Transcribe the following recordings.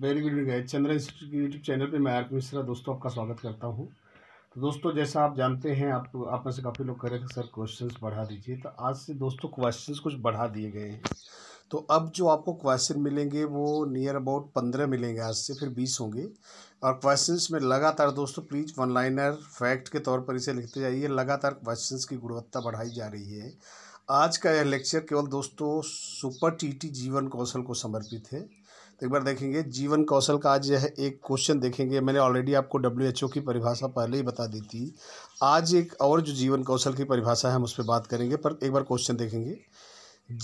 very good guide Chandra institute YouTube channel पे मैं are Mishra दोस्तों आपका स्वागत करता हूँ तो दोस्तों जैसा आप जानते हैं आप आप में से काफ़ी लोग कह रहे थे सर क्वेश्चंस बढ़ा दीजिए तो आज से दोस्तों क्वेश्चंस कुछ बढ़ा दिए गए हैं तो अब जो आपको क्वेश्चन मिलेंगे वो नियर अबाउट पंद्रह मिलेंगे आज से फिर बीस होंगे और क्वेश्चंस में लगातार दोस्तों प्लीज़ वन लाइनर फैक्ट के तौर पर इसे लिखते जाइए लगातार क्वेश्चंस की गुणवत्ता बढ़ाई जा रही है आज का यह लेक्चर केवल दोस्तों सुपर टीटी जीवन कौशल को समर्पित है एक बार देखेंगे जीवन कौशल का आज यह एक क्वेश्चन देखेंगे मैंने ऑलरेडी आपको डब्ल्यू एच ओ की परिभाषा पहले ही बता दी थी आज एक और जो जीवन कौशल की परिभाषा है हम उस पर बात करेंगे पर एक बार क्वेश्चन देखेंगे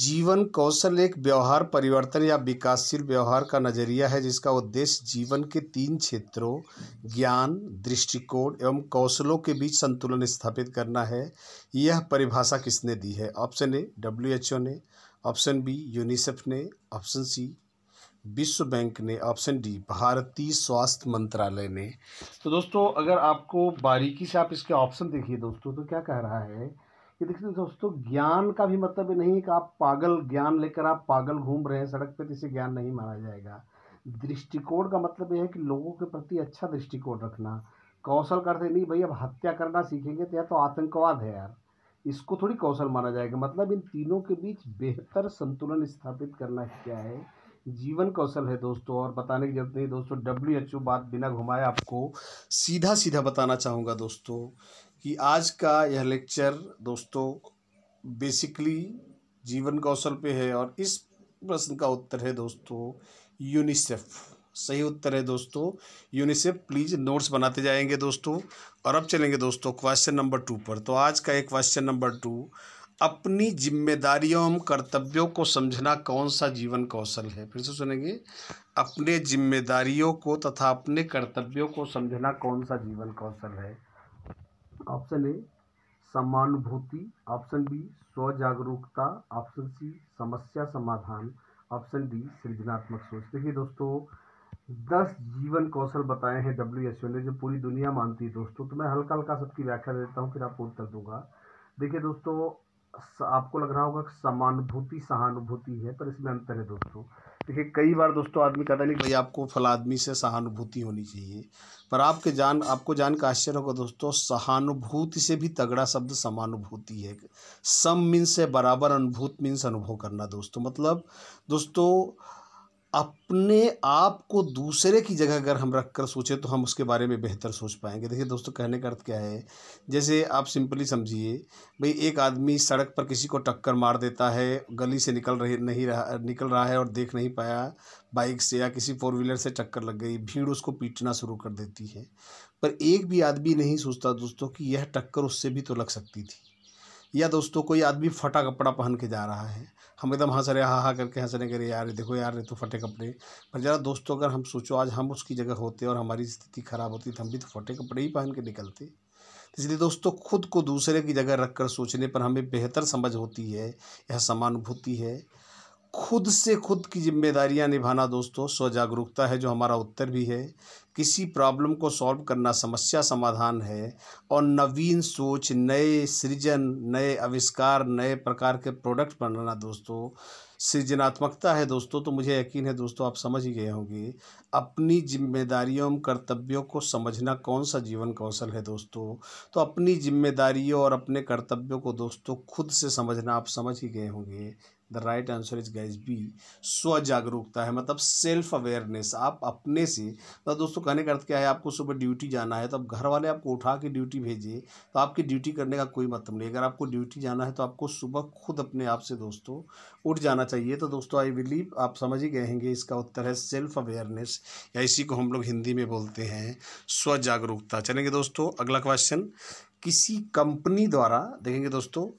जीवन कौशल एक व्यवहार परिवर्तन या विकासशील व्यवहार का नजरिया है जिसका उद्देश्य जीवन के तीन क्षेत्रों ज्ञान दृष्टिकोण एवं कौशलों के बीच संतुलन स्थापित करना है यह परिभाषा किसने दी है option A W H O ने ऑप्शन बी यूनिसेफ ने ऑप्शन सी विश्व बैंक ने ऑप्शन डी भारतीय स्वास्थ्य मंत्रालय ने तो दोस्तों अगर आपको बारीकी से आप इसके ऑप्शन देखिए दोस्तों तो क्या कह रहा है कि देखिए दोस्तों ज्ञान का भी मतलब नहीं कि आप पागल ज्ञान लेकर आप पागल घूम रहे हैं सड़क पर तो इसे ज्ञान नहीं माना जाएगा दृष्टिकोण का मतलब यह है कि लोगों के प्रति अच्छा दृष्टिकोण रखना कौशल करते नहीं भाई अब हत्या करना सीखेंगे तो यह तो आतंकवाद है यार इसको थोड़ी कौशल माना जाएगा मतलब इन तीनों के बीच बेहतर संतुलन स्थापित करना क्या है जीवन कौशल है दोस्तों और बताने की जरूरत नहीं दोस्तों डब्ल्यू एच ओ बात बिना घुमाए आपको सीधा सीधा बताना चाहूँगा दोस्तों कि आज का यह लेक्चर दोस्तों बेसिकली जीवन कौशल पे है और इस प्रश्न का उत्तर है दोस्तों यूनिसेफ सही उत्तर है दोस्तों यूनिसेफ प्लीज़ नोट्स बनाते जाएंगे दोस्तों और अब चलेंगे दोस्तों क्वेश्चन नंबर टू पर तो आज का एक क्वेश्चन नंबर टू अपनी जिम्मेदारियों एवं कर्तव्यों को समझना कौन सा जीवन कौशल है फिर से सुनेंगे अपने जिम्मेदारियों को तथा अपने कर्तव्यों को समझना कौन सा जीवन कौशल है ऑप्शन ए समानुभूति ऑप्शन बी स्व जागरूकता ऑप्शन सी समस्या समाधान ऑप्शन डी सृजनात्मक सोच देखिए दोस्तों दस जीवन कौशल बताए हैं डब्ल्यू एच ने जो पूरी दुनिया मानती है दोस्तों तो मैं हल्का हल्का सबकी व्याख्या देता हूँ फिर आपको उत्तर दूंगा देखिए दोस्तों आपको लग रहा होगा समानुभूति सहानुभूति है पर इसमें अंतर है दोस्तों देखिए कई बार दोस्तों आदमी कहता नहीं भाई आपको फल आदमी से सहानुभूति होनी चाहिए पर आपके जान आपको जान का आश्चर्य होगा दोस्तों सहानुभूति से भी तगड़ा शब्द समानुभूति है सम मीन्स से बराबर अनुभूत मीन्स अनुभव करना दोस्तों मतलब दोस्तों अपने आप को दूसरे की जगह अगर हम रख कर सोचें तो हम उसके बारे में बेहतर सोच पाएंगे देखिए दोस्तों कहने का अर्थ क्या है जैसे आप सिंपली समझिए भाई एक आदमी सड़क पर किसी को टक्कर मार देता है गली से निकल रही नहीं रहा निकल रहा है और देख नहीं पाया बाइक से या किसी फोर व्हीलर से टक्कर लग गई भीड़ उसको पीटना शुरू कर देती है पर एक भी आदमी नहीं सोचता दोस्तों कि यह टक्कर उससे भी तो लग सकती थी या दोस्तों कोई आदमी फटा कपड़ा पहन के जा रहा है हम एकदम हंस रहे हाहा करके हंस रहे कह रहे यार देखो यार तो फटे कपड़े पर ज़रा दोस्तों अगर हम सोचो आज हम उसकी जगह होते और हमारी स्थिति ख़राब होती तो हम भी तो फटे कपड़े ही पहन के निकलते तो इसलिए दोस्तों खुद को दूसरे की जगह रखकर सोचने पर हमें बेहतर समझ होती है यह समानुभूति है खुद से खुद की जिम्मेदारियां निभाना दोस्तों स्व जागरूकता है जो हमारा उत्तर भी है किसी प्रॉब्लम को सॉल्व करना समस्या समाधान है और नवीन सोच नए सृजन नए आविष्कार नए प्रकार के प्रोडक्ट बनाना दोस्तों सृजनात्मकता है दोस्तों तो मुझे यकीन है दोस्तों आप समझ ही गए होंगे अपनी जिम्मेदारियों कर्तव्यों को समझना कौन सा जीवन कौशल है दोस्तों तो अपनी जिम्मेदारियों और अपने कर्तव्यों को दोस्तों खुद से समझना आप समझ ही गए होंगे the right answer is guys B स्व जागरूकता है मतलब सेल्फ अवेयरनेस आप अपने से तो दोस्तों कहने का अर्थ क्या है आपको सुबह ड्यूटी जाना है तो आप घर वाले आपको उठा के ड्यूटी भेजे तो आपकी ड्यूटी करने का कोई मतलब नहीं अगर आपको ड्यूटी जाना है तो आपको सुबह खुद अपने आप से दोस्तों उठ जाना चाहिए तो दोस्तों आई बिलीव आप समझ ही गए होंगे इसका उत्तर है सेल्फ अवेयरनेस या इसी को हम लोग हिंदी में बोलते हैं स्व जागरूकता चलेंगे दोस्तों अगला क्वेश्चन किसी कंपनी द्वारा देखेंगे दोस्तों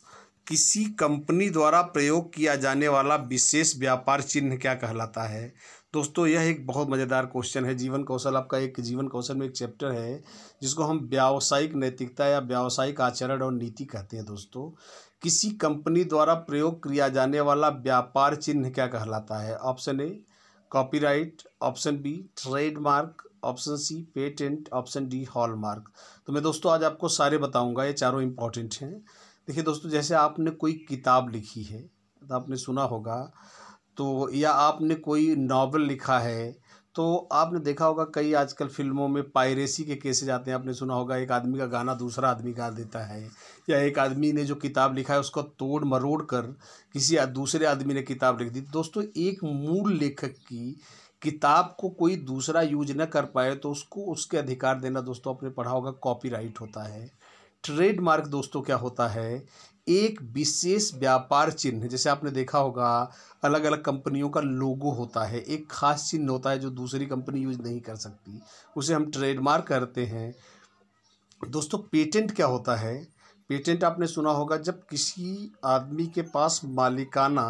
किसी कंपनी द्वारा प्रयोग किया जाने वाला विशेष व्यापार चिन्ह क्या कहलाता है दोस्तों यह एक बहुत मज़ेदार क्वेश्चन है जीवन कौशल आपका एक जीवन कौशल में एक चैप्टर है जिसको हम व्यावसायिक नैतिकता या व्यावसायिक आचरण और नीति कहते हैं दोस्तों किसी कंपनी द्वारा प्रयोग किया जाने वाला व्यापार चिन्ह क्या कहलाता है option A copyright option B trademark option C patent option D hallmark तो मैं दोस्तों आज आपको सारे बताऊंगा ये चारों इंपॉर्टेंट हैं देखिए दोस्तों जैसे आपने कोई किताब लिखी है तो आपने सुना होगा तो या आपने कोई नावल लिखा है तो आपने देखा होगा कई आजकल फिल्मों में पायरेसी के केसेज आते हैं आपने सुना होगा एक आदमी का गाना दूसरा आदमी गा देता है या एक आदमी ने जो किताब लिखा है उसको तोड़ मरोड़ कर किसी दूसरे आदमी ने किताब लिख दी दोस्तों एक मूल लेखक की किताब को कोई दूसरा यूज न कर पाए तो उसको उसके अधिकार देना दोस्तों आपने पढ़ा होगा कॉपीराइट होता है ट्रेडमार्क दोस्तों क्या होता है एक विशेष व्यापार चिन्ह जैसे आपने देखा होगा अलग अलग कंपनियों का लोगो होता है एक खास चिन्ह होता है जो दूसरी कंपनी यूज नहीं कर सकती उसे हम ट्रेडमार्क करते हैं दोस्तों पेटेंट क्या होता है पेटेंट आपने सुना होगा जब किसी आदमी के पास मालिकाना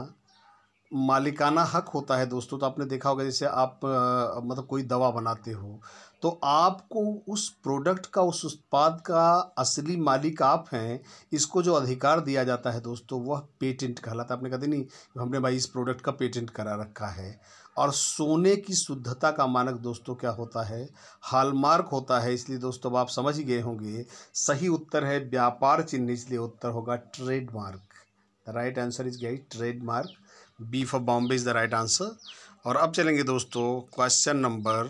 मालिकाना हक होता है दोस्तों तो आपने देखा होगा जैसे आप आ, मतलब कोई दवा बनाते हो तो आपको उस प्रोडक्ट का उस उत्पाद का असली मालिक आप हैं इसको जो अधिकार दिया जाता है दोस्तों वह पेटेंट कहलाता है आपने कहते नहीं हमने भाई इस प्रोडक्ट का पेटेंट करा रखा है और सोने की शुद्धता का मानक दोस्तों क्या होता है हालमार्क होता है इसलिए दोस्तों आप समझ ही गए होंगे सही उत्तर है व्यापार चिन्ह इसलिए उत्तर होगा trademark the right answer is guys trademark B for Bombay is the right answer और अब चलेंगे दोस्तों क्वेश्चन नंबर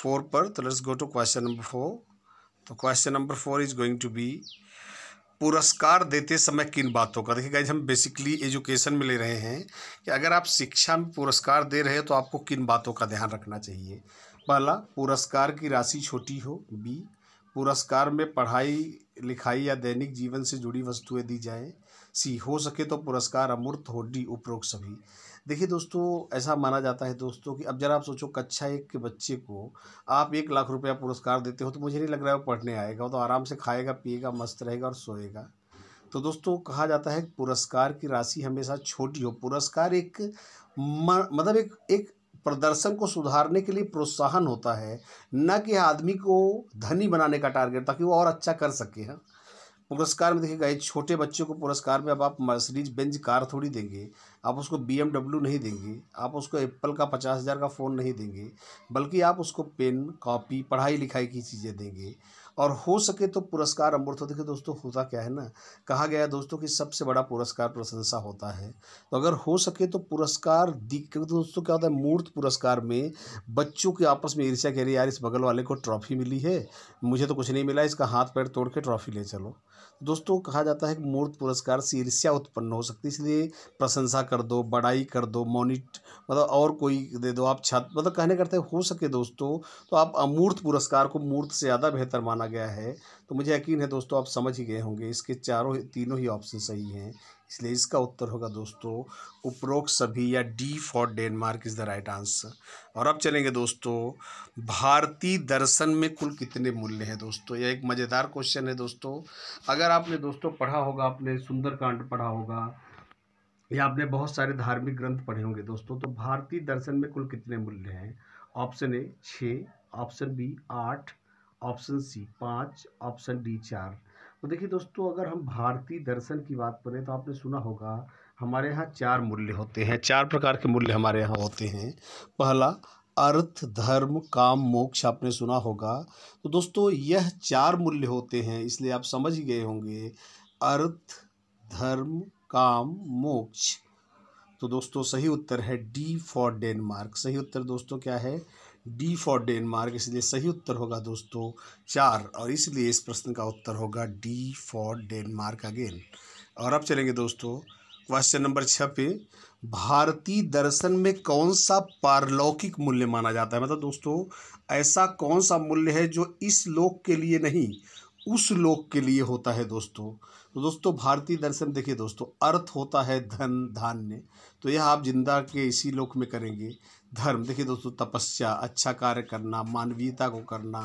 फोर पर तो let's go to question number four तो question number four is going to be पुरस्कार देते समय किन बातों का देखिए गाइज हम बेसिकली एजुकेशन में ले रहे हैं कि अगर आप शिक्षा में पुरस्कार दे रहे हैं तो आपको किन बातों का ध्यान रखना चाहिए पहला पुरस्कार की राशि छोटी हो बी पुरस्कार में पढ़ाई लिखाई या दैनिक जीवन से जुड़ी वस्तुएं दी जाएं सी हो सके तो पुरस्कार अमूर्त हो डी उपरोक्त सभी देखिए दोस्तों ऐसा माना जाता है दोस्तों कि अब जरा आप सोचो कक्षा एक के बच्चे को आप एक लाख रुपया पुरस्कार देते हो तो मुझे नहीं लग रहा है वो पढ़ने आएगा तो आराम से खाएगा पिएगा मस्त रहेगा और सोएगा तो दोस्तों कहा जाता है पुरस्कार की राशि हमेशा छोटी हो पुरस्कार एक म, मतलब एक एक प्रदर्शन को सुधारने के लिए प्रोत्साहन होता है न कि आदमी को धनी बनाने का टारगेट ताकि वो और अच्छा कर सके हाँ पुरस्कार में देखिएगा छोटे बच्चों को पुरस्कार में अब आप मर्सरीज बेंज कार थोड़ी देंगे आप उसको बी नहीं देंगे आप उसको एप्पल का पचास हज़ार का फ़ोन नहीं देंगे बल्कि आप उसको पेन कॉपी पढ़ाई लिखाई की चीज़ें देंगे और हो सके तो पुरस्कार अमृत हो देखिए दोस्तों होता क्या है ना कहा गया दोस्तों कि सबसे बड़ा पुरस्कार प्रशंसा होता है तो अगर हो सके तो पुरस्कार दिख क्योंकि दोस्तों क्या होता है मूर्त पुरस्कार में बच्चों के आपस में ईर्ष्या कह रही यार इस बगल वाले को ट्रॉफी मिली है मुझे तो कुछ नहीं मिला इसका हाथ पैर तोड़ के ट्रॉफी ले चलो दोस्तों कहा जाता है कि मूर्त पुरस्कार से ईर्ष्या उत्पन्न हो सकती है इसलिए प्रशंसा कर दो बड़ाई कर दो मोनिट मतलब और कोई दे दो आप छात्र मतलब कहने करते हो सके दोस्तों तो आप अमूर्त पुरस्कार को मूर्त से ज़्यादा बेहतर माना गया है तो मुझे यकीन है दोस्तों आप समझ ही गए होंगे इसके चारों तीनों ही ऑप्शन सही हैं इसलिए इसका उत्तर होगा दोस्तों उपरोक्त सभी या D for Denmark is the right answer और अब चलेंगे दोस्तों भारतीय दर्शन में कुल कितने मूल्य हैं दोस्तों यह एक मज़ेदार क्वेश्चन है दोस्तों अगर आपने दोस्तों पढ़ा होगा आपने सुंदरकांड पढ़ा होगा या आपने बहुत सारे धार्मिक ग्रंथ पढ़े होंगे दोस्तों तो भारतीय दर्शन में कुल कितने मूल्य हैं ऑप्शन ए छः ऑप्शन बी आठ ऑप्शन सी पाँच ऑप्शन डी चार तो देखिए दोस्तों अगर हम भारतीय दर्शन की बात करें तो आपने सुना होगा हमारे यहाँ चार मूल्य होते हैं चार प्रकार के मूल्य हमारे यहाँ होते हैं पहला अर्थ धर्म काम मोक्ष आपने सुना होगा तो दोस्तों यह चार मूल्य होते हैं इसलिए आप समझ गए होंगे अर्थ धर्म काम मोक्ष तो दोस्तों सही उत्तर है डी फॉर डेनमार्क सही उत्तर दोस्तों क्या है डी फॉर डेनमार्क इसलिए सही उत्तर होगा दोस्तों चार और इसलिए इस प्रश्न का उत्तर होगा डी फॉर डेनमार्क अगेन और अब चलेंगे दोस्तों क्वेश्चन नंबर छः पे भारतीय दर्शन में कौन सा पारलौकिक मूल्य माना जाता है मतलब दोस्तों ऐसा कौन सा मूल्य है जो इस लोक के लिए नहीं उस लोक के लिए होता है दोस्तों तो दोस्तों भारतीय दर्शन देखिए दोस्तों अर्थ होता है धन धान्य तो यह आप जिंदा के इसी लोक में करेंगे धर्म देखिए दोस्तों तपस्या अच्छा कार्य करना मानवीयता को करना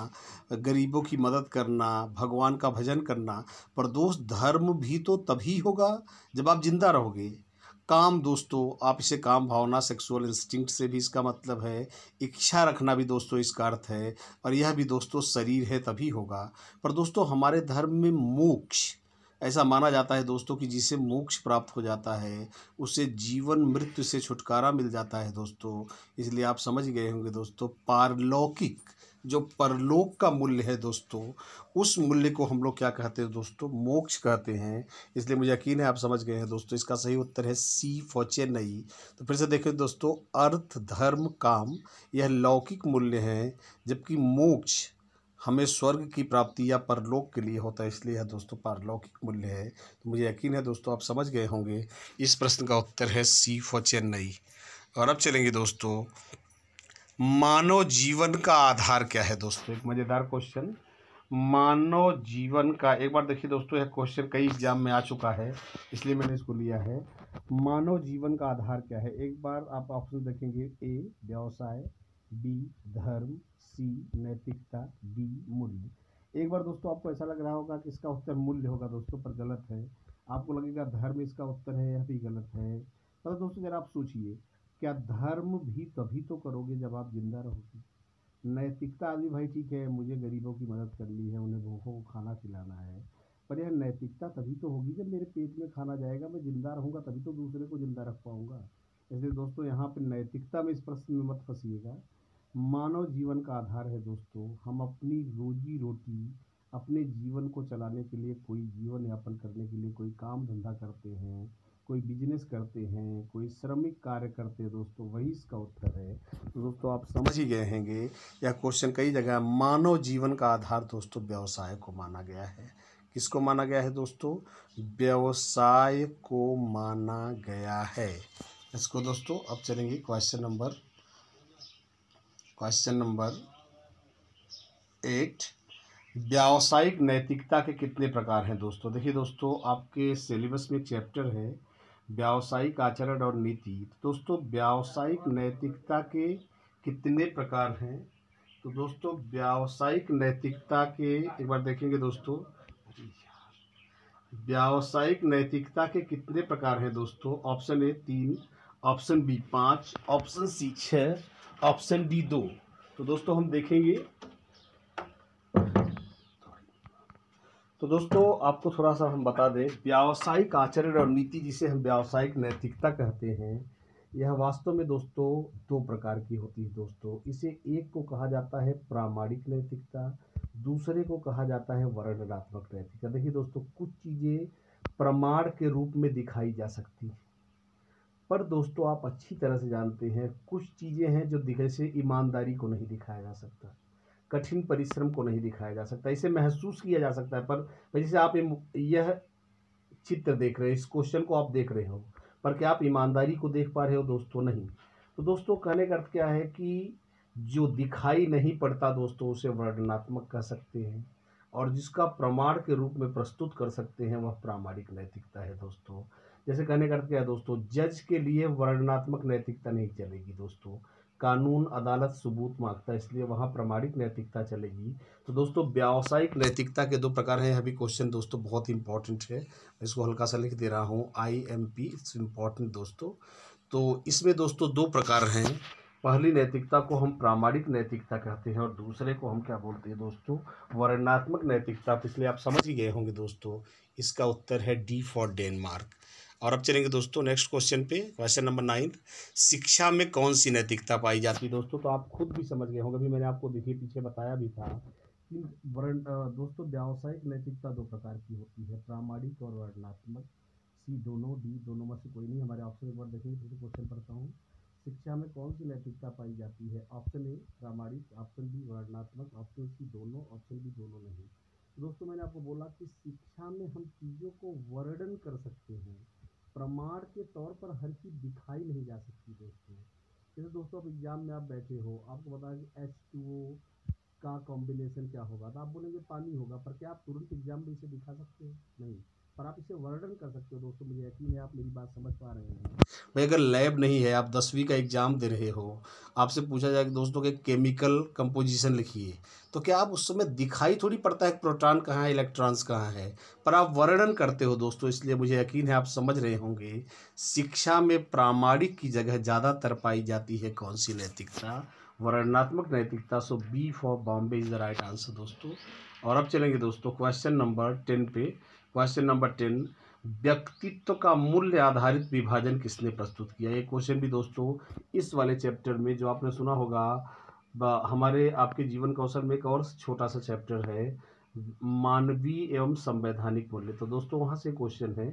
गरीबों की मदद करना भगवान का भजन करना पर दोस्त धर्म भी तो तभी होगा जब आप जिंदा रहोगे काम दोस्तों आप इसे काम भावना सेक्सुअल इंस्टिंक्ट से भी इसका मतलब है इच्छा रखना भी दोस्तों इसका अर्थ है और यह भी दोस्तों शरीर है तभी होगा पर दोस्तों हमारे धर्म में मोक्ष ऐसा माना जाता है दोस्तों कि जिसे मोक्ष प्राप्त हो जाता है उसे जीवन मृत्यु से छुटकारा मिल जाता है दोस्तों इसलिए आप समझ गए होंगे दोस्तों पारलौकिक जो परलोक का मूल्य है दोस्तों उस मूल्य को हम लोग क्या कहते हैं दोस्तों मोक्ष कहते हैं इसलिए मुझे यकीन है आप समझ गए हैं दोस्तों इसका सही उत्तर है सी फौचे नई तो फिर से देखें दोस्तों अर्थ धर्म काम यह लौकिक मूल्य हैं जबकि मोक्ष हमें स्वर्ग की प्राप्ति या परलोक के लिए होता है इसलिए है दोस्तों पारलौकिक मूल्य है तो मुझे यकीन है दोस्तों आप समझ गए होंगे इस प्रश्न का उत्तर है सी फॉर चेन्नई और अब चलेंगे दोस्तों मानव जीवन का आधार क्या है दोस्तों एक मज़ेदार क्वेश्चन मानव जीवन का एक बार देखिए दोस्तों यह क्वेश्चन कई एग्जाम में आ चुका है इसलिए मैंने इसको लिया है मानव जीवन का आधार क्या है एक बार आप ऑप्शन देखेंगे ए व्यवसाय बी धर्म सी नैतिकता डी मूल्य एक बार दोस्तों आपको ऐसा लग रहा होगा कि इसका उत्तर मूल्य होगा दोस्तों पर गलत है आपको लगेगा धर्म इसका उत्तर है यह भी गलत है पर दोस्तों जरा आप सोचिए क्या धर्म भी तभी तो करोगे जब आप जिंदा रहोगे नैतिकता आदि भाई ठीक है मुझे गरीबों की मदद करनी है उन्हें भूखों को खाना खिलाना है पर यह नैतिकता तभी तो होगी जब मेरे पेट में खाना जाएगा मैं जिंदा रहूँगा तभी तो दूसरे को जिंदा रख पाऊँगा इसलिए दोस्तों यहाँ पर नैतिकता में इस प्रश्न में मत फंसीएगा मानव जीवन का आधार है दोस्तों हम अपनी रोजी रोटी अपने जीवन को चलाने के लिए कोई जीवन यापन करने के लिए कोई काम धंधा करते हैं कोई बिजनेस करते हैं कोई श्रमिक कार्य करते हैं दोस्तों वही इसका उत्तर है तो दोस्तों आप समझ ही गए होंगे यह क्वेश्चन कई जगह मानव जीवन का आधार दोस्तों व्यवसाय को माना गया है किसको माना गया है दोस्तों व्यवसाय को माना गया है इसको दोस्तों अब चलेंगे question number question number eight व्यावसायिक नैतिकता के कितने प्रकार हैं दोस्तों देखिए दोस्तों आपके सिलेबस में चैप्टर है व्यावसायिक आचरण और नीति तो दोस्तों व्यावसायिक नैतिकता के कितने प्रकार हैं तो दोस्तों व्यावसायिक नैतिकता के एक बार देखेंगे दोस्तों व्यावसायिक नैतिकता के कितने प्रकार हैं दोस्तों ऑप्शन ए तीन ऑप्शन बी पाँच ऑप्शन सी छः ऑप्शन डी दो तो दोस्तों हम देखेंगे तो दोस्तों आपको थोड़ा सा हम बता दें व्यावसायिक आचरण और नीति जिसे हम व्यावसायिक नैतिकता कहते हैं यह वास्तव में दोस्तों दो प्रकार की होती है दोस्तों इसे एक को कहा जाता है प्रामाणिक नैतिकता दूसरे को कहा जाता है वर्णनात्मक नैतिकता देखिए दोस्तों कुछ चीज़ें प्रमाण के रूप में दिखाई जा सकती हैं पर दोस्तों आप अच्छी तरह से जानते हैं कुछ चीज़ें हैं जो दिखे से ईमानदारी को नहीं दिखाया जा सकता कठिन परिश्रम को नहीं दिखाया जा सकता इसे महसूस किया जा सकता है पर जैसे आप यह चित्र देख रहे हो इस क्वेश्चन को आप देख रहे हो पर क्या आप ईमानदारी को देख पा रहे हो दोस्तों नहीं तो दोस्तों कहने का अर्थ क्या है कि जो दिखाई नहीं पड़ता दोस्तों उसे वर्णनात्मक कह सकते हैं और जिसका प्रमाण के रूप में प्रस्तुत कर सकते हैं वह प्रामाणिक नैतिकता है दोस्तों जैसे कहने का अर्थ क्या है दोस्तों जज के लिए वर्णनात्मक नैतिकता नहीं चलेगी दोस्तों कानून अदालत सबूत मांगता है इसलिए वहाँ प्रमाणिक नैतिकता चलेगी तो दोस्तों व्यावसायिक नैतिकता के दो प्रकार हैं अभी क्वेश्चन दोस्तों बहुत इंपॉर्टेंट है इसको हल्का सा लिख दे रहा हूँ I M P it's important दोस्तों तो इसमें दोस्तों दो प्रकार हैं पहली नैतिकता को हम प्रामाणिक नैतिकता कहते हैं और दूसरे को हम क्या बोलते हैं दोस्तों वर्णनात्मक नैतिकता तो इसलिए आप समझ ही गए होंगे दोस्तों इसका उत्तर है डी फॉर डेनमार्क और अब चलेंगे दोस्तों नेक्स्ट क्वेश्चन पे क्वेश्चन नंबर नाइन्थ शिक्षा में कौन सी नैतिकता पाई जाती है दोस्तों तो आप खुद भी समझ गए होंगे अभी मैंने आपको देखिए पीछे बताया भी था कि वर्ण दोस्तों व्यावसायिक नैतिकता दो प्रकार की होती है प्रामाणिक और वर्णात्मक सी दोनों डी दोनों में से कोई नहीं हमारे ऑप्शन एक बार देखेंगे फिर क्वेश्चन पढ़ता हूँ शिक्षा में कौन सी नैतिकता पाई जाती है ऑप्शन ए प्रामाणिक ऑप्शन बी वर्णात्मक ऑप्शन सी दोनों ऑप्शन बी दोनों नहीं दोस्तों मैंने आपको बोला कि शिक्षा में हम चीज़ों को वर्णन कर सकते हैं प्रमाण के तौर पर हर चीज़ दिखाई नहीं जा सकती दोस्तों जैसे दोस्तों आप एग्ज़ाम में आप बैठे हो आपको पता है कि एच टू ओ का कॉम्बिनेशन क्या होगा तो आप बोलेंगे पानी होगा पर क्या आप तुरंत एग्ज़ाम में इसे दिखा सकते हो नहीं पर आप इसे वर्णन कर सकते हो दोस्तों मुझे यकीन है आप मेरी बात समझ पा रहे हैं भाई अगर लैब नहीं है आप दसवीं का एग्ज़ाम दे रहे हो आपसे पूछा जाए कि दोस्तों के केमिकल कंपोजिशन लिखिए तो क्या आप उस समय दिखाई थोड़ी पड़ता है प्रोटॉन कहाँ है इलेक्ट्रॉन्स कहाँ है पर आप वर्णन करते हो दोस्तों इसलिए मुझे यकीन है आप समझ रहे होंगे शिक्षा में प्रामाणिक की जगह ज़्यादातर पाई जाती है कौन सी नैतिकता वर्णनात्मक नैतिकता so B for Bombay is the right answer दोस्तों और अब चलेंगे दोस्तों क्वेश्चन नंबर टेन पे क्वेश्चन नंबर टेन व्यक्तित्व का मूल्य आधारित विभाजन किसने प्रस्तुत किया ये क्वेश्चन भी दोस्तों इस वाले चैप्टर में जो आपने सुना होगा हमारे आपके जीवन कौशल में एक और छोटा सा चैप्टर है मानवीय एवं संवैधानिक मूल्य तो दोस्तों वहाँ से क्वेश्चन है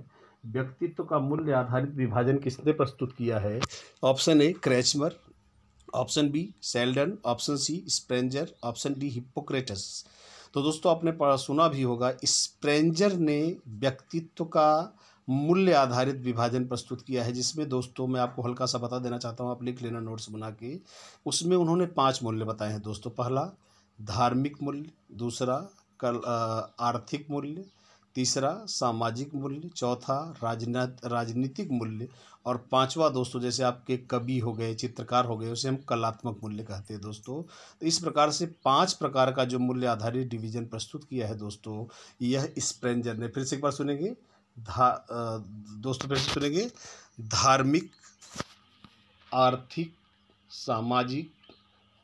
व्यक्तित्व का मूल्य आधारित विभाजन किसने प्रस्तुत किया है option A Kretschmer option B Sheldon option C Spranger option D Hippocrates तो दोस्तों आपने सुना भी होगा स्प्रेंजर ने व्यक्तित्व का मूल्य आधारित विभाजन प्रस्तुत किया है जिसमें दोस्तों मैं आपको हल्का सा बता देना चाहता हूँ आप लिख लेना नोट्स बना के उसमें उन्होंने पांच मूल्य बताए हैं दोस्तों पहला धार्मिक मूल्य दूसरा कल आर्थिक मूल्य तीसरा सामाजिक मूल्य चौथा राजनीतिक मूल्य और पांचवा दोस्तों जैसे आपके कवि हो गए चित्रकार हो गए उसे हम कलात्मक मूल्य कहते हैं दोस्तों तो इस प्रकार से पांच प्रकार का जो मूल्य आधारित डिवीजन प्रस्तुत किया है दोस्तों यह स्प्रेंजर ने फिर से एक बार सुनेंगे धा दोस्तों फिर से सुनेंगे धार्मिक आर्थिक सामाजिक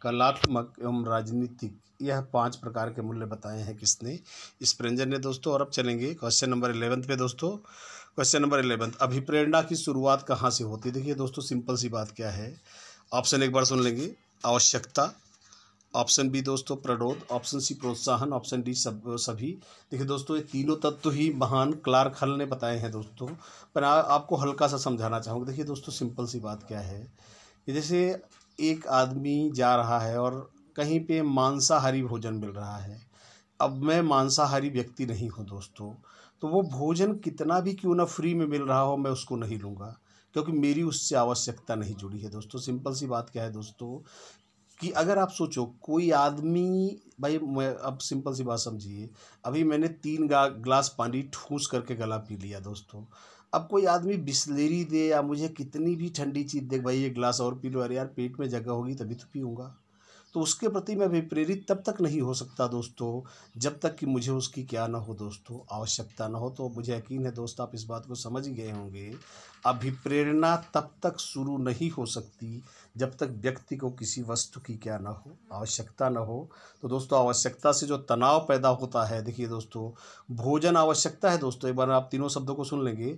कलात्मक एवं राजनीतिक यह पांच प्रकार के मूल्य बताए हैं किसने इस प्रंजन ने दोस्तों और अब चलेंगे क्वेश्चन नंबर इलेवंथ पे दोस्तों क्वेश्चन नंबर इलेवंथ अभिप्रेरणा की शुरुआत कहाँ से होती है देखिए दोस्तों सिंपल सी बात क्या है ऑप्शन एक बार सुन लेंगे आवश्यकता ऑप्शन बी दोस्तों प्ररोध ऑप्शन सी प्रोत्साहन ऑप्शन डी सब सभी देखिए दोस्तों ये तीनों तत्व ही महान क्लार्क हल ने बताए हैं दोस्तों पर आ, आपको हल्का सा समझाना चाहूँगा देखिए दोस्तों सिंपल सी बात क्या है कि जैसे एक आदमी जा रहा है और कहीं पे मांसाहारी भोजन मिल रहा है अब मैं मांसाहारी व्यक्ति नहीं हूँ दोस्तों तो वो भोजन कितना भी क्यों ना फ्री में मिल रहा हो मैं उसको नहीं लूँगा क्योंकि मेरी उससे आवश्यकता नहीं जुड़ी है दोस्तों सिंपल सी बात क्या है दोस्तों कि अगर आप सोचो कोई आदमी भाई मैं अब सिंपल सी बात समझिए अभी मैंने तीन ग्लास पानी ठूस करके गला पी लिया दोस्तों अब कोई आदमी बिस्लेरी दे या मुझे कितनी भी ठंडी चीज़ दे भाई ये गिलास और पी लो अरे यार पेट में जगह होगी तभी तो पीऊँगा तो उसके प्रति मैं भी प्रेरित तब तक नहीं हो सकता दोस्तों जब तक कि मुझे उसकी क्या ना हो दोस्तों आवश्यकता ना हो तो मुझे यकीन है दोस्त आप इस बात को समझ गए होंगे अभिप्रेरणा तब तक शुरू नहीं हो सकती जब तक व्यक्ति को किसी वस्तु की क्या ना हो आवश्यकता ना हो तो दोस्तों आवश्यकता से जो तनाव पैदा होता है देखिए दोस्तों भोजन आवश्यकता है दोस्तों एक बार आप तीनों शब्दों को सुन लेंगे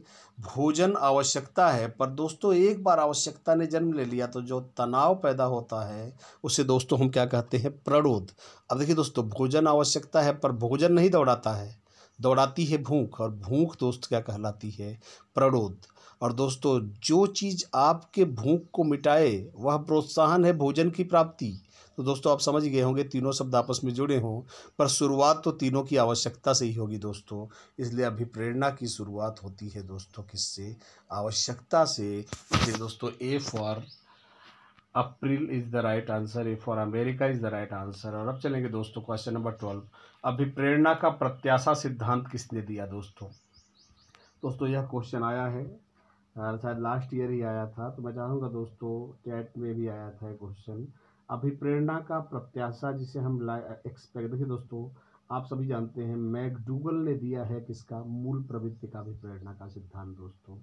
भोजन आवश्यकता है पर दोस्तों एक बार आवश्यकता ने जन्म ले लिया तो जो तनाव पैदा होता है उसे दोस्तों हम क्या कहते हैं प्रणोद अब देखिए दोस्तों भोजन आवश्यकता है पर भोजन नहीं दौड़ाता है दौड़ाती है भूख और भूख दोस्त क्या कहलाती है प्रड़ोद और दोस्तों जो चीज़ आपके भूख को मिटाए वह प्रोत्साहन है भोजन की प्राप्ति तो दोस्तों आप समझ गए होंगे तीनों शब्द आपस में जुड़े हों पर शुरुआत तो तीनों की आवश्यकता से ही होगी दोस्तों इसलिए अभी प्रेरणा की शुरुआत होती है दोस्तों किससे आवश्यकता से इसलिए दोस्तों A for April is the right answer A for America is the right answer और अब चलेंगे दोस्तों क्वेश्चन नंबर ट्वेल्व अभिप्रेरणा का प्रत्याशा सिद्धांत किसने दिया दोस्तों दोस्तों यह क्वेश्चन आया है शायद लास्ट ईयर ही आया था तो मैं चाहूँगा दोस्तों कैट में भी आया था क्वेश्चन अभिप्रेरणा का प्रत्याशा जिसे हम एक्सपेक्ट देखिए दोस्तों आप सभी जानते हैं मैकडूगल ने दिया है किसका मूल प्रवृत्ति का अभिप्रेरणा का सिद्धांत दोस्तों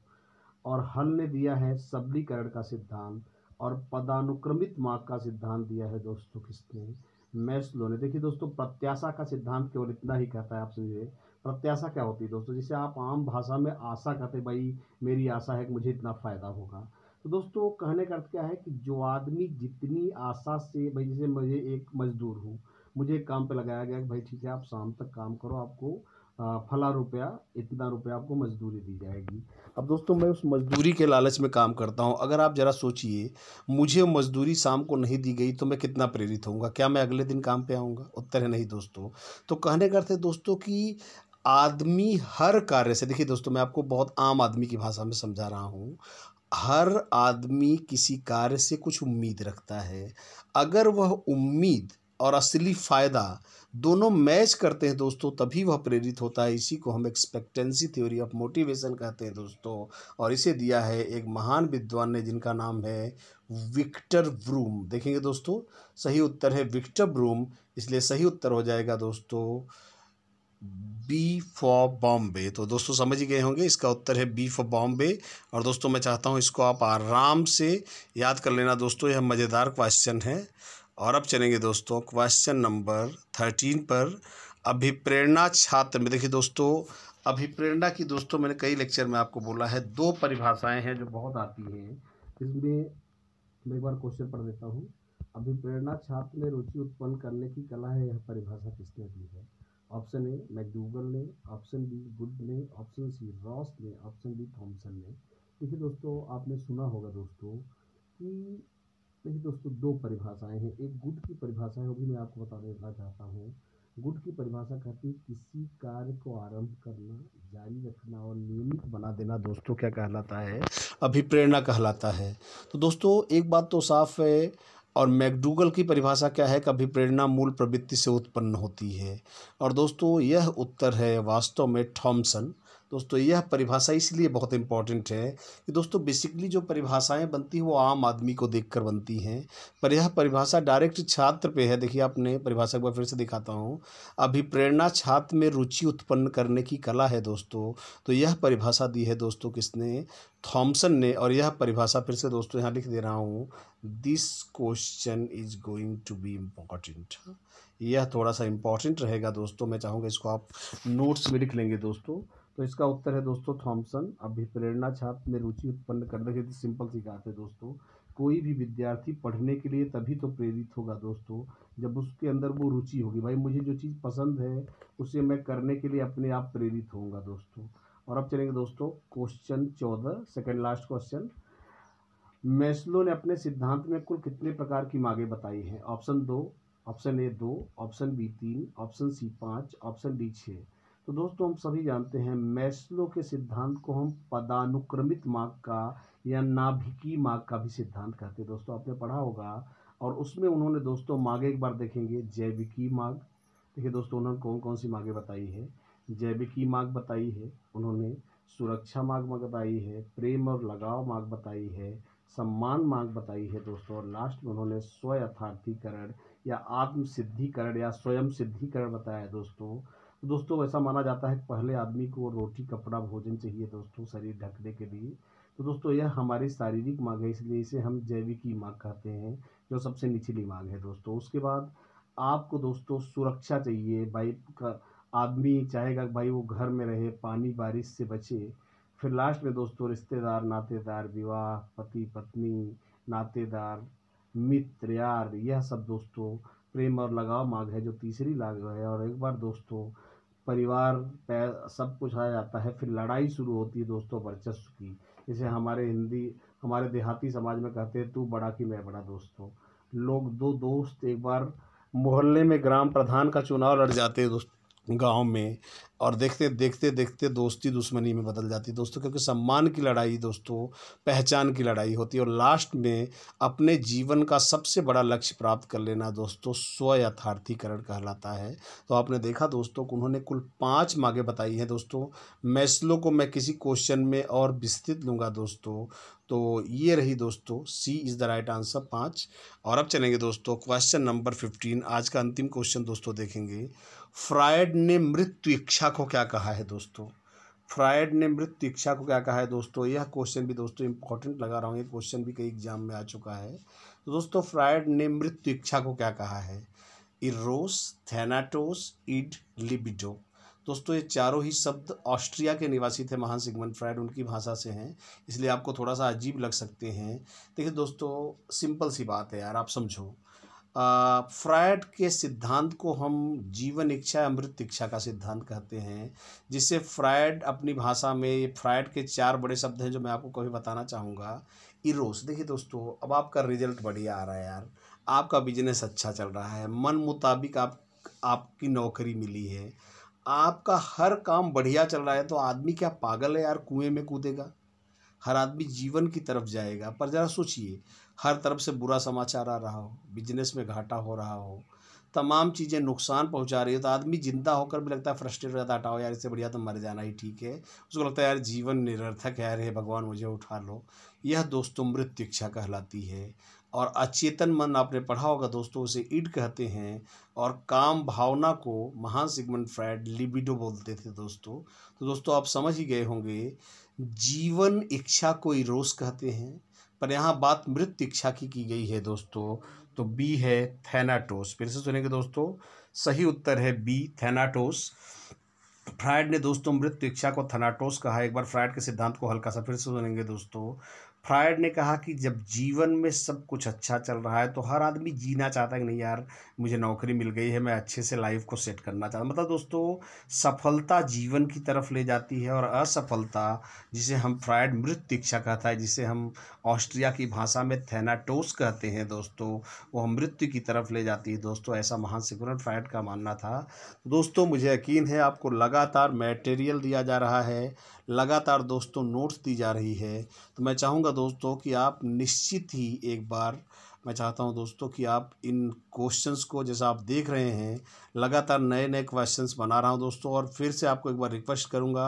और हल ने दिया है सबलीकरण का सिद्धांत और पदानुक्रमित मार्ग का सिद्धांत दिया है दोस्तों किसने मैच लोने देखिए दोस्तों प्रत्याशा का सिद्धांत केवल इतना ही कहता है आपसे ये प्रत्याशा क्या होती है दोस्तों जिसे आप आम भाषा में आशा कहते भाई मेरी आशा है कि मुझे इतना फ़ायदा होगा तो दोस्तों कहने का अर्थ क्या है कि जो आदमी जितनी आशा से भाई जैसे मुझे एक मजदूर हूँ मुझे एक काम पे लगाया गया कि भाई ठीक है आप शाम तक काम करो आपको फला रुपया इतना रुपया आपको मजदूरी दी जाएगी अब दोस्तों मैं उस मजदूरी के लालच में काम करता हूँ अगर आप ज़रा सोचिए मुझे मजदूरी शाम को नहीं दी गई तो मैं कितना प्रेरित होऊंगा क्या मैं अगले दिन काम पे आऊँगा उत्तर है नहीं दोस्तों तो कहने करते दोस्तों कि आदमी हर कार्य से देखिए दोस्तों मैं आपको बहुत आम आदमी की भाषा में समझा रहा हूँ हर आदमी किसी कार्य से कुछ उम्मीद रखता है अगर वह उम्मीद और असली फ़ायदा दोनों मैच करते हैं दोस्तों तभी वह प्रेरित होता है इसी को हम एक्सपेक्टेंसी थ्योरी ऑफ मोटिवेशन कहते हैं दोस्तों और इसे दिया है एक महान विद्वान ने जिनका नाम है विक्टर ब्रूम देखेंगे दोस्तों सही उत्तर है विक्टर ब्रूम इसलिए सही उत्तर हो जाएगा दोस्तों बी फॉर बॉम्बे तो दोस्तों समझ ही गए होंगे इसका उत्तर है बी फॉर बॉम्बे और दोस्तों मैं चाहता हूँ इसको आप आराम से याद कर लेना दोस्तों यह मज़ेदार क्वेश्चन है और अब चलेंगे दोस्तों क्वेश्चन नंबर थर्टीन पर अभिप्रेरणा छात्र में देखिए दोस्तों अभिप्रेरणा की दोस्तों मैंने कई लेक्चर में आपको बोला है दो परिभाषाएं हैं जो बहुत आती हैं इसमें मैं एक बार क्वेश्चन पढ़ देता हूँ अभिप्रेरणा छात्र में रुचि उत्पन्न करने की कला है यह परिभाषा किसने दी है ऑप्शन ए मैकडूगल ने ऑप्शन बी गुड ने ऑप्शन सी रॉस ने ऑप्शन डी थॉम्सन ने देखिए दोस्तों आपने सुना होगा दोस्तों कि देखिए दोस्तों दो परिभाषाएं हैं एक गुड की परिभाषा है वो भी मैं आपको बता देना चाहता हूँ गुड की परिभाषा कहती है किसी कार्य को आरंभ करना जारी रखना और नियमित बना देना दोस्तों क्या कहलाता है अभिप्रेरणा कहलाता है तो दोस्तों एक बात तो साफ है और मैकडूगल की परिभाषा क्या है कि अभिप्रेरणा मूल प्रवृत्ति से उत्पन्न होती है और दोस्तों यह उत्तर है वास्तव में थॉमसन दोस्तों यह परिभाषा इसलिए बहुत इम्पॉर्टेंट है कि दोस्तों बेसिकली जो परिभाषाएं बनती हैं वो आम आदमी को देखकर बनती हैं पर यह परिभाषा डायरेक्ट छात्र पे है देखिए आपने परिभाषा को फिर से दिखाता हूँ अभिप्रेरणा छात्र में रुचि उत्पन्न करने की कला है दोस्तों तो यह परिभाषा दी है दोस्तों किसने थॉम्सन ने और यह परिभाषा फिर से दोस्तों यहाँ लिख दे रहा हूँ this question is going to be important यह थोड़ा सा इम्पॉर्टेंट रहेगा दोस्तों मैं चाहूँगा इसको आप नोट्स में लिख लेंगे दोस्तों तो इसका उत्तर है दोस्तों थॉम्सन अभिप्रेरणा छात्र में रुचि उत्पन्न करने के सिंपल सी बात है दोस्तों कोई भी विद्यार्थी पढ़ने के लिए तभी तो प्रेरित होगा दोस्तों जब उसके अंदर वो रुचि होगी भाई मुझे जो चीज़ पसंद है उसे मैं करने के लिए अपने आप प्रेरित होऊंगा दोस्तों और अब चलेंगे दोस्तों क्वेश्चन चौदह सेकेंड लास्ट क्वेश्चन मैस्लो ने अपने सिद्धांत में कुल कितने प्रकार की मांगें बताई हैं ऑप्शन दो ऑप्शन ए दो ऑप्शन बी तीन ऑप्शन सी पाँच ऑप्शन डी छः तो दोस्तों हम सभी जानते हैं मैस्लो के सिद्धांत को हम पदानुक्रमित मार्ग का या नाभिकी मार्ग का भी सिद्धांत कहते हैं दोस्तों आपने पढ़ा होगा और उसमें उन्होंने दोस्तों मागे एक बार देखेंगे जैविकी मार्ग देखिए दोस्तों उन्होंने कौन कौन सी मागे बताई है जैविकी मार्ग बताई है उन्होंने सुरक्षा मार्ग बताई है प्रेम और लगाव मार्ग बताई है सम्मान मार्ग बताई है दोस्तों और लास्ट में उन्होंने स्वयथार्थीकरण या आत्म सिद्धिकरण या स्वयं सिद्धिकरण बताया है दोस्तों तो दोस्तों ऐसा माना जाता है कि पहले आदमी को रोटी कपड़ा भोजन चाहिए दोस्तों शरीर ढकने के लिए तो दोस्तों यह हमारी शारीरिक मांग है इसलिए इसे हम जैविक की मांग कहते हैं जो सबसे निचली मांग है दोस्तों उसके बाद आपको दोस्तों सुरक्षा चाहिए भाई का आदमी चाहेगा भाई वो घर में रहे पानी बारिश से बचे फिर लास्ट में दोस्तों रिश्तेदार नातेदार विवाह पति पत्नी नातेदार मित्र यार यह सब दोस्तों प्रेम और लगाव मांग है जो तीसरी लाग है और एक बार दोस्तों परिवार सब कुछ आ जाता है फिर लड़ाई शुरू होती है दोस्तों वर्चस्व की जिसे हमारे हिंदी हमारे देहाती समाज में कहते हैं तू बड़ा कि मैं बड़ा दोस्तों लोग दो दोस्त एक बार मोहल्ले में ग्राम प्रधान का चुनाव लड़ जाते हैं दोस्तों गांव में और देखते देखते देखते दोस्ती दुश्मनी में बदल जाती दोस्तों क्योंकि सम्मान की लड़ाई दोस्तों पहचान की लड़ाई होती है और लास्ट में अपने जीवन का सबसे बड़ा लक्ष्य प्राप्त कर लेना दोस्तों स्व यथार्थीकरण कहलाता है तो आपने देखा दोस्तों को उन्होंने कुल पाँच मांगे बताई हैं दोस्तों मैस्लो को मैं किसी क्वेश्चन में और विस्तृत लूँगा दोस्तों तो ये रही दोस्तों C is the right answer पाँच और अब चलेंगे दोस्तों क्वेश्चन नंबर फिफ्टीन आज का अंतिम क्वेश्चन दोस्तों देखेंगे फ्रायड ने मृत्यु इच्छा को क्या कहा है दोस्तों फ्रायड ने मृत्यु इच्छा को क्या कहा है दोस्तों यह क्वेश्चन भी दोस्तों इंपॉर्टेंट लगा रहा हूँ ये क्वेश्चन भी कई एग्जाम में आ चुका है तो दोस्तों फ्रायड ने मृत्यु इच्छा को क्या कहा है इरोस थेनाटोस इड लिबिडो दोस्तों ये चारों ही शब्द ऑस्ट्रिया के निवासी थे महान सिगमन फ्राइड उनकी भाषा से हैं इसलिए आपको थोड़ा सा अजीब लग सकते हैं देखिए दोस्तों सिंपल सी बात है यार आप समझो फ्रायड के सिद्धांत को हम जीवन इच्छा अमृत इच्छा का सिद्धांत कहते हैं जिससे फ्रायड अपनी भाषा में फ्रायड के चार बड़े शब्द हैं जो मैं आपको कभी बताना चाहूँगा इरोस देखिए दोस्तों अब आपका रिजल्ट बढ़िया आ रहा है यार आपका बिजनेस अच्छा चल रहा है मन मुताबिक आप आपकी नौकरी मिली है आपका हर काम बढ़िया चल रहा है तो आदमी क्या पागल है यार कुएं में कूदेगा हर आदमी जीवन की तरफ जाएगा पर ज़रा सोचिए हर तरफ से बुरा समाचार आ रहा हो बिजनेस में घाटा हो रहा हो तमाम चीज़ें नुकसान पहुंचा रही हो तो आदमी जिंदा होकर भी लगता है फ्रस्ट्रेट रहता है हटाओ यार इससे बढ़िया तो मर जाना ही ठीक है उसको लगता है यार जीवन निरर्थक है यार भगवान मुझे उठा लो यह दोस्तों मृत्यु इच्छा कहलाती है और अचेतन मन आपने पढ़ा होगा दोस्तों उसे ईड कहते हैं और काम भावना को महान सिगमंड फ्राइड लिबिडो बोलते थे दोस्तों तो दोस्तों आप समझ ही गए होंगे जीवन इच्छा को इरोस कहते हैं पर यहाँ बात मृत इच्छा की की गई है दोस्तों तो बी है थैनाटोस फिर से सुनेंगे दोस्तों सही उत्तर है बी थैनाटोस फ्रायड ने दोस्तों मृत्यु इच्छा को थेनाटोस कहा एक बार फ्रायड के सिद्धांत को हल्का सा फिर से सुनेंगे दोस्तों फ्रायड ने कहा कि जब जीवन में सब कुछ अच्छा चल रहा है तो हर आदमी जीना चाहता है कि नहीं यार मुझे नौकरी मिल गई है मैं अच्छे से लाइफ को सेट करना चाहता मतलब दोस्तों सफलता जीवन की तरफ ले जाती है और असफलता जिसे हम फ्रायड मृत दीक्षा कहता है जिसे हम ऑस्ट्रिया की भाषा में थैनाटोस कहते हैं दोस्तों वो मृत्यु की तरफ ले जाती है दोस्तों ऐसा महान सिकुरन फ्रायड का मानना था दोस्तों मुझे यकीन है आपको लगातार मेटेरियल दिया जा रहा है लगातार दोस्तों नोट्स दी जा रही है तो मैं चाहूँगा दोस्तों कि आप निश्चित ही एक बार मैं चाहता हूं दोस्तों कि आप इन क्वेश्चंस को जैसा आप देख रहे हैं लगातार नए नए क्वेश्चंस बना रहा हूं दोस्तों और फिर से आपको एक बार रिक्वेस्ट करूंगा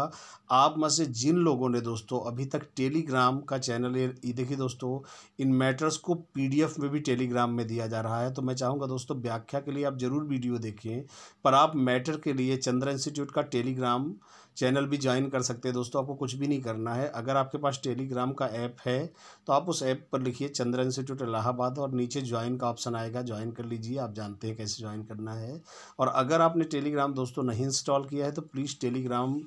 आप में से जिन लोगों ने दोस्तों अभी तक टेलीग्राम का चैनल ये देखिए दोस्तों इन मैटर्स को पीडीएफ में भी टेलीग्राम में दिया जा रहा है तो मैं चाहूँगा दोस्तों व्याख्या के लिए आप ज़रूर वीडियो देखें पर आप मैटर के लिए चंद्र इंस्टीट्यूट का टेलीग्राम चैनल भी ज्वाइन कर सकते हैं दोस्तों आपको कुछ भी नहीं करना है अगर आपके पास टेलीग्राम का ऐप है तो आप उस ऐप पर लिखिए चंद्र इंस्टीट्यूट इलाहाबाद और नीचे ज्वाइन का ऑप्शन आएगा ज्वाइन कर लीजिए आप जानते हैं कैसे ज्वाइन करना है और अगर आपने टेलीग्राम दोस्तों नहीं इंस्टॉल किया है तो प्लीज़ टेलीग्राम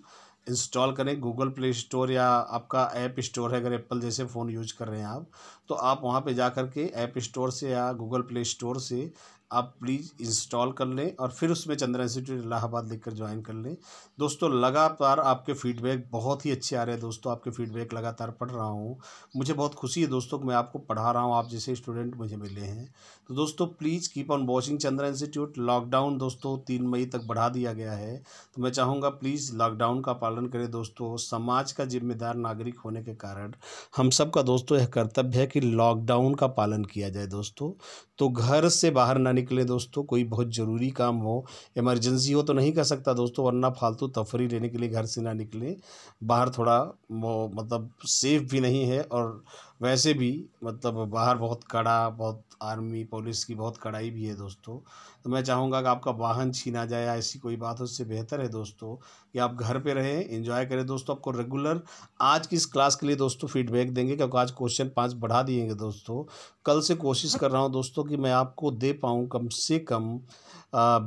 इंस्टॉल करें गूगल प्ले स्टोर या आपका ऐप स्टोर है अगर एप्पल जैसे फ़ोन यूज कर रहे हैं आप तो आप वहाँ पे जा करके ऐप स्टोर से या गूगल प्ले स्टोर से आप प्लीज़ इंस्टॉल कर लें और फिर उसमें चंद्रा इंस्टीट्यूट इलाहाबाद लिख कर ज्वाइन कर लें दोस्तों लगातार आपके फीडबैक बहुत ही अच्छे आ रहे हैं दोस्तों आपके फीडबैक लगातार पढ़ रहा हूँ मुझे बहुत खुशी है दोस्तों कि मैं आपको पढ़ा रहा हूँ आप जैसे स्टूडेंट मुझे मिले हैं तो दोस्तों please keep on watching Chandra institute lockdown दोस्तों तीन मई तक बढ़ा दिया गया है तो मैं चाहूँगा प्लीज़ लॉकडाउन का पालन करें दोस्तों समाज का जिम्मेदार नागरिक होने के कारण हम सब का दोस्तों यह कर्तव्य है कि लॉकडाउन का पालन किया जाए दोस्तों तो घर से बाहर ना निकल निकलें दोस्तों कोई बहुत ज़रूरी काम हो इमरजेंसी हो तो नहीं कर सकता दोस्तों वरना फालतू तफरी लेने के लिए घर से ना निकलें बाहर थोड़ा मतलब सेफ़ भी नहीं है और वैसे भी मतलब बाहर बहुत कड़ा बहुत आर्मी पुलिस की बहुत कड़ाई भी है दोस्तों तो मैं चाहूँगा कि आपका वाहन छीना जाए ऐसी कोई बात हो उससे बेहतर है दोस्तों कि आप घर पे रहें एंजॉय करें दोस्तों आपको रेगुलर आज की इस क्लास के लिए दोस्तों फीडबैक देंगे क्योंकि आज क्वेश्चन पाँच बढ़ा दिएंगे दोस्तों कल से कोशिश कर रहा हूँ दोस्तों कि मैं आपको दे पाऊँ कम से कम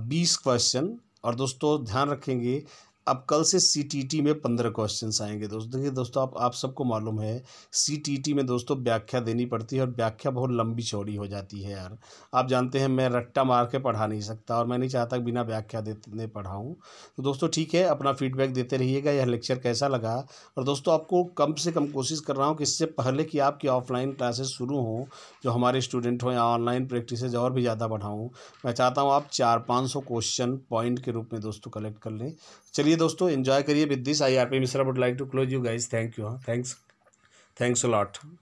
बीस क्वेश्चन और दोस्तों ध्यान रखेंगे अब कल से सी में पंद्रह क्वेश्चन आएंगे दोस्तों देखिए दोस्तों आप आप सबको मालूम है सी में दोस्तों व्याख्या देनी पड़ती है और व्याख्या बहुत लंबी चौड़ी हो जाती है यार आप जानते हैं मैं रट्टा मार के पढ़ा नहीं सकता और मैं नहीं चाहता बिना व्याख्या देने पढ़ाऊँ तो दोस्तों ठीक है अपना फीडबैक देते रहिएगा यह लेक्चर कैसा लगा और दोस्तों आपको कम से कम कोशिश कर रहा हूँ कि इससे पहले कि आपकी ऑफलाइन क्लासेस शुरू हों जो हमारे स्टूडेंट हों या ऑनलाइन प्रैक्टिस और भी ज़्यादा बढ़ाऊँ मैं चाहता हूँ आप चार पाँच सौ क्वेश्चन पॉइंट के रूप में दोस्तों कलेक्ट कर लें चलिए दोस्तों इन्जॉय करिए with this I R P Mishra would like to close you guys thank you हाँ थैंक्स थैंक्स लॉट